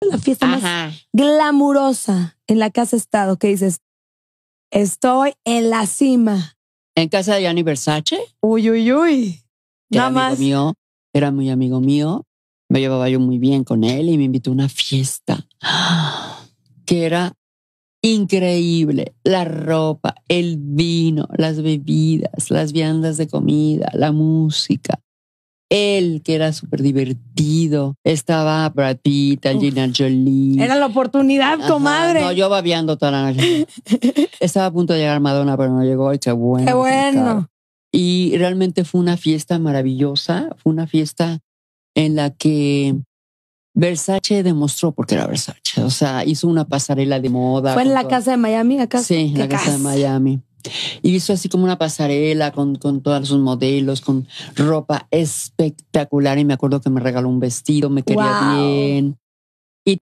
la fiesta más glamurosa en la que has estado, que dices, estoy en la cima. En casa de Gianni Versace. Uy, uy, uy. Nada más. Mío, era muy amigo mío. Me llevaba yo muy bien con él y me invitó a una fiesta que era increíble. La ropa, el vino, las bebidas, las viandas de comida, la música él, que era súper divertido. Estaba Brad Pitt, Gina Jolie. Era la oportunidad, comadre. No, yo babiando toda la noche. Estaba a punto de llegar Madonna, pero no llegó. qué bueno. bueno. Y realmente fue una fiesta maravillosa. Fue una fiesta en la que Versace demostró porque era Versace. O sea, hizo una pasarela de moda. Fue en la casa de Miami, acá. Sí, en la casa de Miami. Y hizo así como una pasarela con, todos sus modelos, con ropa espectacular. Y me acuerdo que me regaló un vestido, me quería bien.